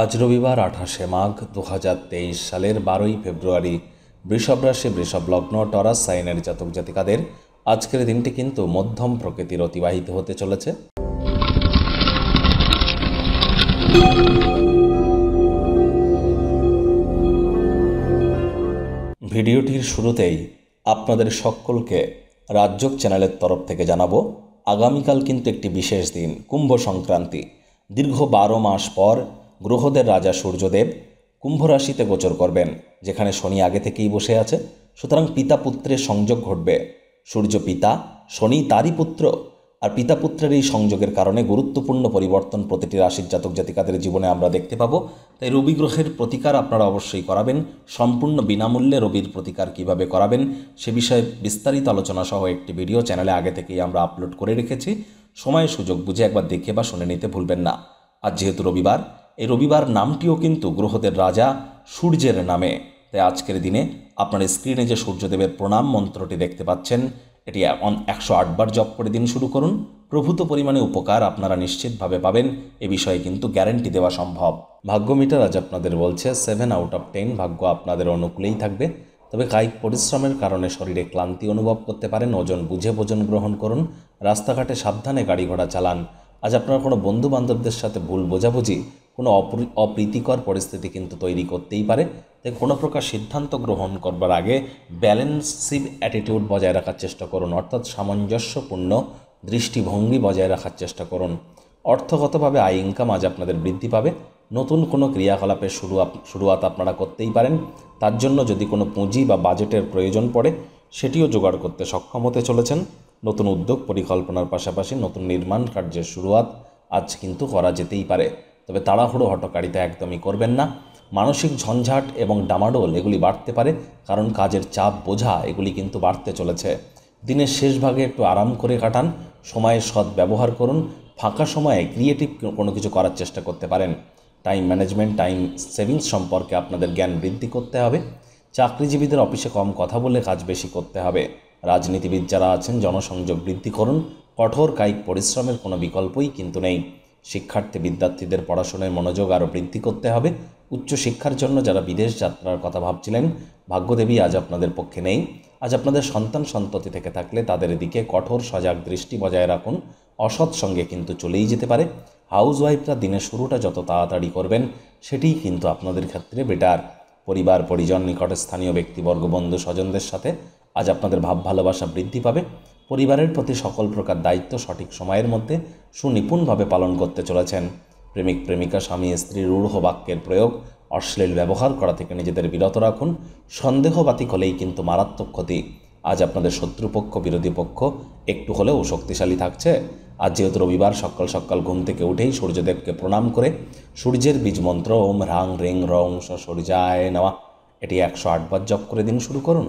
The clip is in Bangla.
আজ রবিবার আঠাশে মাঘ দু সালের বারোই ফেব্রুয়ারি বৃষভ রাশি বৃষভ লগ্ন টরাস সাইনের জাতক জাতিকাদের আজকের দিনটি কিন্তু মধ্যম প্রকৃতির অতিবাহিত হতে চলেছে ভিডিওটির শুরুতেই আপনাদের সকলকে রাজ্যক চ্যানেলের তরফ থেকে জানাবো আগামীকাল কিন্তু একটি বিশেষ দিন কুম্ভ সংক্রান্তি দীর্ঘ বারো মাস পর গ্রহদের রাজা সূর্যদেব কুম্ভ রাশিতে গোচর করবেন যেখানে শনি আগে থেকেই বসে আছে সুতরাং পিতা পুত্রের সংযোগ ঘটবে সূর্য পিতা শনি তারই পুত্র আর পিতা পুত্রের এই সংযোগের কারণে গুরুত্বপূর্ণ পরিবর্তন প্রতিটি রাশির জাতক জাতিকাদের জীবনে আমরা দেখতে পাবো তাই রবি গ্রহের প্রতিকার আপনারা অবশ্যই করাবেন সম্পূর্ণ বিনামূল্যে রবির প্রতিকার কিভাবে করাবেন সে বিষয়ে বিস্তারিত আলোচনা সহ একটি ভিডিও চ্যানেলে আগে থেকেই আমরা আপলোড করে রেখেছি সময় সুযোগ বুঝে একবার দেখে বা শুনে নিতে ভুলবেন না আজ যেহেতু রবিবার এই রবিবার নামটিও কিন্তু গ্রহদের রাজা সূর্যের নামে তাই আজকের দিনে আপনার স্ক্রিনে যে সূর্যদেবের প্রণাম মন্ত্রটি দেখতে পাচ্ছেন এটি একশো আটবার জপ করে দিন শুরু করুন প্রভূত পরিমাণে উপকার আপনারা নিশ্চিতভাবে পাবেন এ বিষয়ে কিন্তু গ্যারেন্টি দেওয়া সম্ভব ভাগ্য মিটার আজ আপনাদের বলছে সেভেন আউট অফ টেন ভাগ্য আপনাদের অনুকূলেই থাকবে তবে কায়িক পরিশ্রমের কারণে শরীরে ক্লান্তি অনুভব করতে পারেন ওজন বুঝে ভোজন গ্রহণ করুন রাস্তাঘাটে সাবধানে গাড়ি ঘোড়া চালান আজ আপনার কোনো বন্ধু বান্ধবদের সাথে ভুল বোঝাবুঝি কোনো অপ্রীতিকর পরিস্থিতি কিন্তু তৈরি করতেই পারে তাই কোনো প্রকার সিদ্ধান্ত গ্রহণ করবার আগে ব্যালেন্সিভ অ্যাটিটিউড বজায় রাখার চেষ্টা করুন অর্থাৎ সামঞ্জস্যপূর্ণ দৃষ্টিভঙ্গি বজায় রাখার চেষ্টা করুন অর্থগতভাবে আয় ইনকাম আজ আপনাদের বৃদ্ধি পাবে নতুন কোনো ক্রিয়াকলাপের শুরু শুরুয়াত আপনারা করতেই পারেন তার জন্য যদি কোনো পুঁজি বা বাজেটের প্রয়োজন পড়ে সেটিও জোগাড় করতে সক্ষম হতে চলেছেন নতুন উদ্যোগ পরিকল্পনার পাশাপাশি নতুন নির্মাণ কার্যের শুরুয়াত আজ কিন্তু করা যেতেই পারে তবে তাড়াহুড়ো হটকারিতা একদমই করবেন না মানসিক ঝঞ্ঝাট এবং ডামাডোল এগুলি বাড়তে পারে কারণ কাজের চাপ বোঝা এগুলি কিন্তু বাড়তে চলেছে দিনের শেষ ভাগে একটু আরাম করে কাটান সময়ের সৎ ব্যবহার করুন ফাঁকা সময়ে ক্রিয়েটিভ কোনো কিছু করার চেষ্টা করতে পারেন টাইম ম্যানেজমেন্ট টাইম সেভিংস সম্পর্কে আপনাদের জ্ঞান বৃদ্ধি করতে হবে চাকরিজীবীদের অফিসে কম কথা বলে কাজ বেশি করতে হবে রাজনীতিবিদ যারা আছেন জনসংযোগ বৃদ্ধি করুন কঠোর কায়িক পরিশ্রমের কোনো বিকল্পই কিন্তু নেই শিক্ষার্থী বিদ্যার্থীদের পড়াশোনায় মনোযোগ আরও বৃদ্ধি করতে হবে উচ্চশিক্ষার জন্য যারা বিদেশ যাত্রার কথা ভাবছিলেন ভাগ্যদেবী আজ আপনাদের পক্ষে নেই আজ আপনাদের সন্তান সন্ততি থেকে থাকলে তাদের দিকে কঠোর সজাগ দৃষ্টি বজায় রাখুন অসৎ সঙ্গে কিন্তু চলেই যেতে পারে হাউস ওয়াইফরা দিনের শুরুটা যত তাড়াতাড়ি করবেন সেটিই কিন্তু আপনাদের ক্ষেত্রে বেটার পরিবার পরিজন নিকটে স্থানীয় ব্যক্তিবর্গ বন্ধু স্বজনদের সাথে আজ আপনাদের ভাব ভালোবাসা বৃদ্ধি পাবে পরিবারের প্রতি সকল প্রকার দায়িত্ব সঠিক সময়ের মধ্যে সুনিপুণভাবে পালন করতে চলেছেন প্রেমিক প্রেমিকা স্বামী স্ত্রী রূঢ় বাক্যের প্রয়োগ অশ্লীল ব্যবহার করা থেকে নিজেদের বিরত রাখুন সন্দেহবাতিক হলেই কিন্তু মারাত্মক ক্ষতি আজ আপনাদের শত্রুপক্ষ বিরোধী পক্ষ একটু হলেও শক্তিশালী থাকছে আজ যেহেতু রবিবার সকাল সকাল ঘুম থেকে উঠেই সূর্যদেবকে প্রণাম করে সূর্যের বীজ মন্ত্র ওম রাং রিং রং সরিজায় নেওয়া এটি একশো আটবার জপ করে দিন শুরু করুন